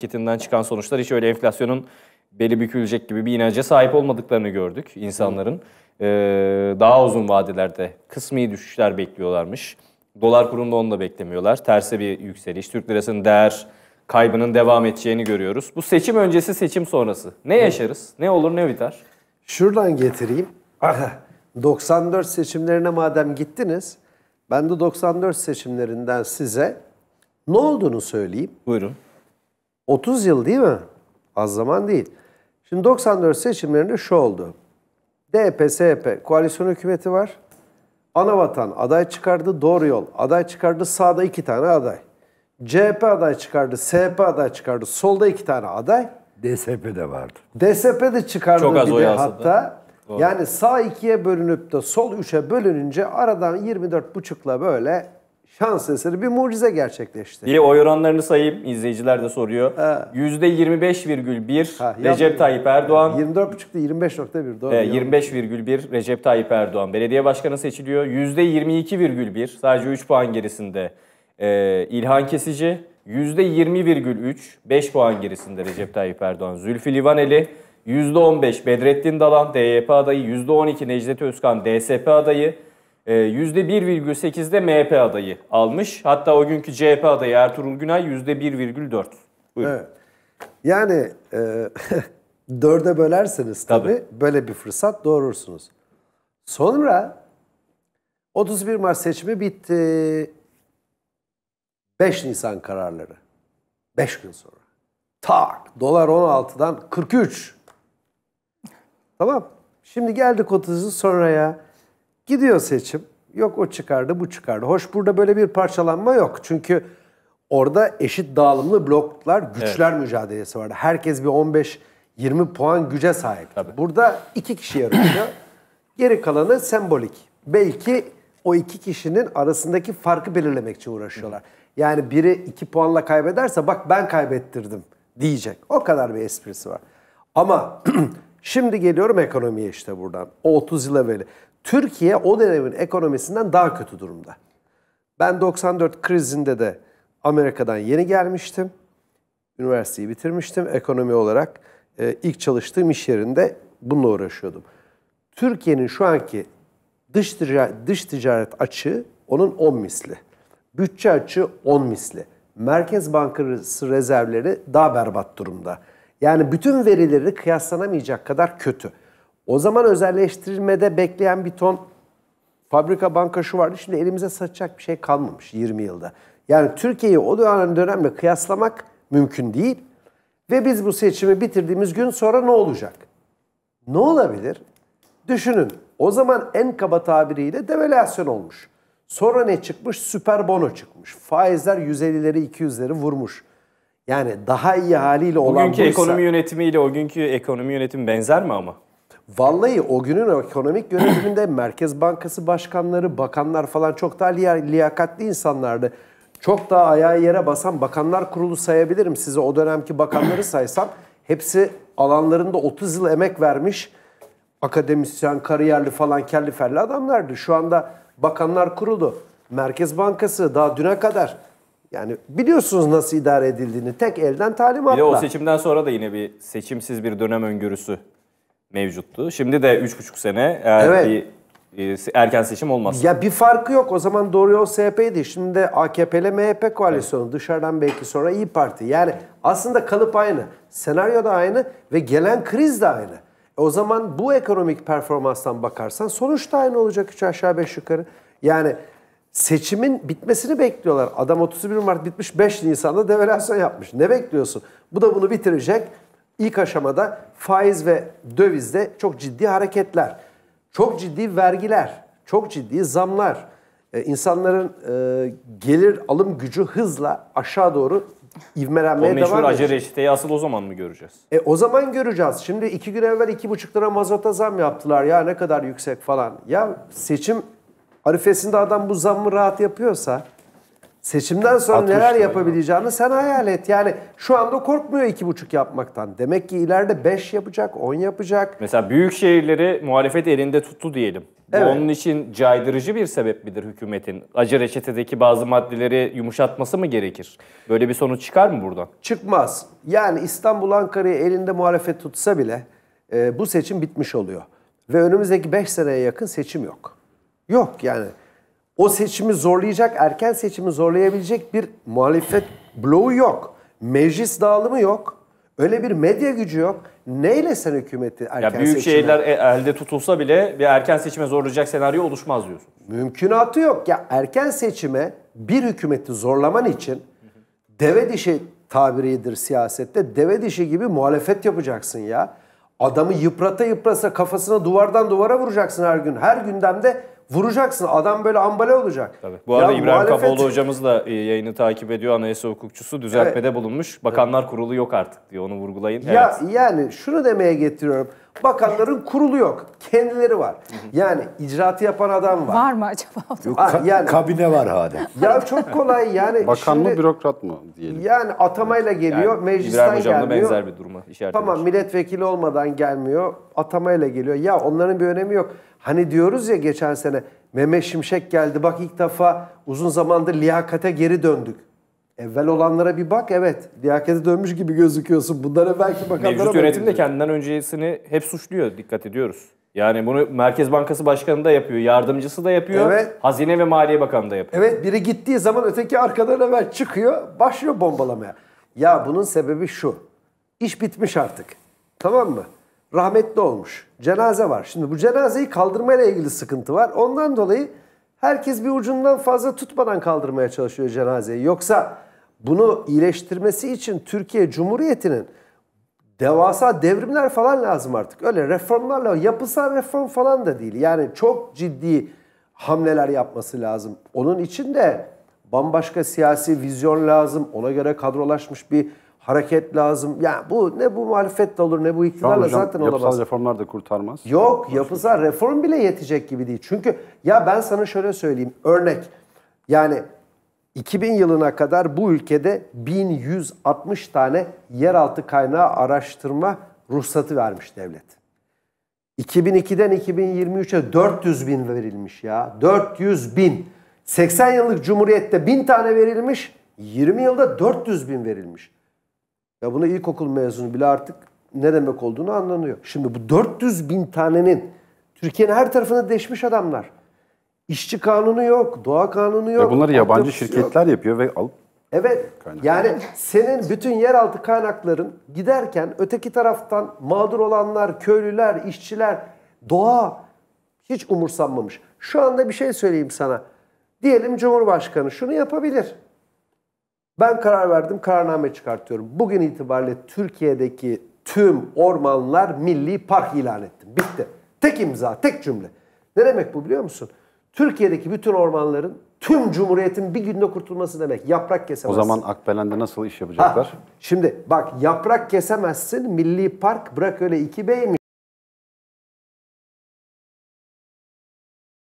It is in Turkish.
hareketinden çıkan sonuçlar hiç öyle enflasyonun beli bükülecek gibi bir inanca sahip olmadıklarını gördük insanların. Ee, daha uzun vadelerde kısmi düşüşler bekliyorlarmış. Dolar kurunda onu da beklemiyorlar. Terse bir yükseliş. Türk lirasının değer kaybının devam edeceğini görüyoruz. Bu seçim öncesi, seçim sonrası. Ne yaşarız? Ne olur, ne biter? Şuradan getireyim. 94 seçimlerine madem gittiniz, ben de 94 seçimlerinden size ne olduğunu söyleyeyim. Buyurun. 30 yıl değil mi? Az zaman değil. Şimdi 94 seçimlerinde şu oldu. DP, SHP koalisyon hükümeti var. Anavatan aday çıkardı doğru yol. Aday çıkardı sağda iki tane aday. CHP aday çıkardı, SHP aday çıkardı. Solda iki tane aday. DSP de vardı. DSP de çıkardı Çok az bir de hatta. Yani sağ ikiye bölünüp de sol üçe bölününce aradan 24 buçukla böyle şans eseri bir mucize gerçekleşti. Bir oy oranlarını sayayım. izleyiciler de soruyor. %25,1 Recep Tayyip Erdoğan. 24,5'te 25,1 doğru. E, 25,1 Recep Tayyip Erdoğan belediye başkanı seçiliyor. %22,1 sadece 3 puan gerisinde e, İlhan Kesici. %20,3 5 puan gerisinde Recep Tayyip Erdoğan. Zülfü Livaneli. %15 Bedrettin Dalan DYP adayı. %12 Necdet Özkan DSP adayı. %1,8'de ee, MHP adayı almış. Hatta o günkü CHP adayı Ertuğrul Günay %1,4. Buyurun. Evet. Yani e, dörde bölerseniz tabii, tabii böyle bir fırsat doğurursunuz. Sonra 31 Mart seçimi bitti. 5 Nisan kararları. 5 gün sonra. Tak! Dolar 16'dan 43. Tamam. Şimdi geldik 30 sonraya. Gidiyor seçim. Yok o çıkardı, bu çıkardı. Hoş burada böyle bir parçalanma yok. Çünkü orada eşit dağılımlı bloklar, güçler evet. mücadelesi vardı. Herkes bir 15 20 puan güce sahip. Burada iki kişi yarışıyor. Geri kalanı sembolik. Belki o iki kişinin arasındaki farkı belirlemek için uğraşıyorlar. Yani biri iki puanla kaybederse bak ben kaybettirdim diyecek. O kadar bir esprisi var. Ama Şimdi geliyorum ekonomiye işte buradan. O 30 yıl evveli. Türkiye o dönemin ekonomisinden daha kötü durumda. Ben 94 krizinde de Amerika'dan yeni gelmiştim. Üniversiteyi bitirmiştim ekonomi olarak. E, ilk çalıştığım iş yerinde bununla uğraşıyordum. Türkiye'nin şu anki dış ticaret, dış ticaret açığı onun 10 misli. Bütçe açığı 10 misli. Merkez Bankası rezervleri daha berbat durumda. Yani bütün verileri kıyaslanamayacak kadar kötü. O zaman özelleştirilmede bekleyen bir ton fabrika banka şu vardı. Şimdi elimize satacak bir şey kalmamış 20 yılda. Yani Türkiye'yi o dönem dönemle kıyaslamak mümkün değil. Ve biz bu seçimi bitirdiğimiz gün sonra ne olacak? Ne olabilir? Düşünün. O zaman en kaba tabiriyle devalüasyon olmuş. Sonra ne çıkmış? Süper bono çıkmış. Faizler 150'leri 200'leri vurmuş. Yani daha iyi haliyle olan Bugünkü buysa, ekonomi yönetimiyle o günkü ekonomi yönetimi benzer mi ama? Vallahi o günün ekonomik yönetiminde Merkez Bankası başkanları, bakanlar falan çok daha liyakatli insanlardı. Çok daha ayağı yere basan bakanlar kurulu sayabilirim size. O dönemki bakanları saysam hepsi alanlarında 30 yıl emek vermiş akademisyen, kariyerli falan kelli ferli adamlardı. Şu anda bakanlar kurulu, Merkez Bankası daha düne kadar yani biliyorsunuz nasıl idare edildiğini tek elden talimatla. Bir de o seçimden sonra da yine bir seçimsiz bir dönem öngörüsü mevcuttu. Şimdi de 3,5 sene eğer evet. bir e, erken seçim olmaz. Ya bir farkı yok. O zaman Doğru Yol SHP'ydi. Şimdi de AKP ile MHP koalisyonu. Evet. Dışarıdan belki sonra İyi Parti. Yani aslında kalıp aynı. Senaryo da aynı ve gelen kriz de aynı. E, o zaman bu ekonomik performanstan bakarsan sonuç da aynı olacak üç aşağı beş yukarı. Yani seçimin bitmesini bekliyorlar. Adam 31 Mart bitmiş 5 Nisan'da devalüasyon yapmış. Ne bekliyorsun? Bu da bunu bitirecek. İlk aşamada faiz ve dövizde çok ciddi hareketler, çok ciddi vergiler, çok ciddi zamlar, ee, insanların e, gelir alım gücü hızla aşağı doğru ivmelenmeye devam ediyor. O meşhur acı reçeteyi asıl o zaman mı göreceğiz? E, o zaman göreceğiz. Şimdi iki gün evvel iki buçuk lira mazota zam yaptılar ya ne kadar yüksek falan. Ya seçim Arifesinde adam bu zammı rahat yapıyorsa seçimden sonra neler yapabileceğini sen hayal et. Yani şu anda korkmuyor iki buçuk yapmaktan. Demek ki ileride beş yapacak, on yapacak. Mesela büyük şehirleri muhalefet elinde tuttu diyelim. Evet. Bu onun için caydırıcı bir sebep midir hükümetin? Acı reçetedeki bazı maddeleri yumuşatması mı gerekir? Böyle bir sonuç çıkar mı buradan? Çıkmaz. Yani İstanbul Ankara'yı elinde muhalefet tutsa bile e, bu seçim bitmiş oluyor. Ve önümüzdeki 5 seneye yakın seçim yok. Yok yani. O seçimi zorlayacak, erken seçimi zorlayabilecek bir muhalefet bloğu yok. Meclis dağılımı yok. Öyle bir medya gücü yok. Neyle sen hükümeti erken ya büyük seçime... şehirler e, elde tutulsa bile bir erken seçime zorlayacak senaryo oluşmaz diyorsun. Mümkünatı yok. Ya erken seçime bir hükümeti zorlaman için deve dişi tabiridir siyasette. Deve dişi gibi muhalefet yapacaksın ya. Adamı yıprata yıprasa kafasına duvardan duvara vuracaksın her gün. Her gündemde Vuracaksın. Adam böyle ambale olacak. Tabii. Bu arada ya İbrahim muhalefet... Kaboğlu hocamız da e, yayını takip ediyor. Anayasa hukukçusu düzeltmede evet. bulunmuş. Bakanlar evet. Kurulu yok artık diyor. Onu vurgulayın. Ya evet. yani şunu demeye getiriyorum. Bakanların kurulu yok. Kendileri var. Yani icraatı yapan adam var. Var mı acaba? Yok, ka- yani, kabine var hala. Ya çok kolay yani. Bakan şimdi, mı bürokrat mı diyelim. Yani atamayla geliyor, yani, meclisten İbrahim gelmiyor. İbrahim benzer bir duruma işaret Tamam ediyor. milletvekili olmadan gelmiyor, atamayla geliyor. Ya onların bir önemi yok. Hani diyoruz ya geçen sene Mehmet Şimşek geldi bak ilk defa uzun zamandır liyakate geri döndük. Evvel olanlara bir bak evet. Liyakete dönmüş gibi gözüküyorsun. Bunlara belki bakanlara Mevcut yönetim de kendinden öncesini hep suçluyor. Dikkat ediyoruz. Yani bunu Merkez Bankası Başkanı da yapıyor, yardımcısı da yapıyor, evet. Hazine ve Maliye Bakanı da yapıyor. Evet, biri gittiği zaman öteki arkadan hemen çıkıyor, başlıyor bombalamaya. Ya bunun sebebi şu, iş bitmiş artık, tamam mı? Rahmetli olmuş, cenaze var. Şimdi bu cenazeyi kaldırmayla ilgili sıkıntı var. Ondan dolayı herkes bir ucundan fazla tutmadan kaldırmaya çalışıyor cenazeyi. Yoksa bunu iyileştirmesi için Türkiye Cumhuriyeti'nin devasa devrimler falan lazım artık. Öyle reformlarla yapısal reform falan da değil. Yani çok ciddi hamleler yapması lazım. Onun için de bambaşka siyasi vizyon lazım. Ona göre kadrolaşmış bir hareket lazım. Ya yani bu ne bu muhalefetle olur ne bu iktidarla hocam, zaten olamaz. Yapısal reformlar da kurtarmaz. Yok, yapısal şey reform bile yetecek gibi değil. Çünkü ya ben sana şöyle söyleyeyim. Örnek yani 2000 yılına kadar bu ülkede 1160 tane yeraltı kaynağı araştırma ruhsatı vermiş devlet. 2002'den 2023'e 400 bin verilmiş ya. 400 bin. 80 yıllık cumhuriyette 1000 tane verilmiş. 20 yılda 400 bin verilmiş. Ya bunu ilkokul mezunu bile artık ne demek olduğunu anlanıyor. Şimdi bu 400 bin tanenin Türkiye'nin her tarafını deşmiş adamlar. İşçi kanunu yok, doğa kanunu yok. Ve bunları yabancı şirketler yok. yapıyor ve alıp Evet. Yani senin bütün yeraltı kaynakların giderken öteki taraftan mağdur olanlar, köylüler, işçiler, doğa hiç umursanmamış. Şu anda bir şey söyleyeyim sana. Diyelim Cumhurbaşkanı şunu yapabilir. Ben karar verdim, kararname çıkartıyorum. Bugün itibariyle Türkiye'deki tüm ormanlar milli park ilan ettim. Bitti. Tek imza, tek cümle. Ne demek bu biliyor musun? Türkiye'deki bütün ormanların tüm cumhuriyetin bir günde kurtulması demek. Yaprak kesemezsin. O zaman Akbelen'de nasıl iş yapacaklar? Ha, şimdi bak yaprak kesemezsin. Milli Park bırak öyle iki bey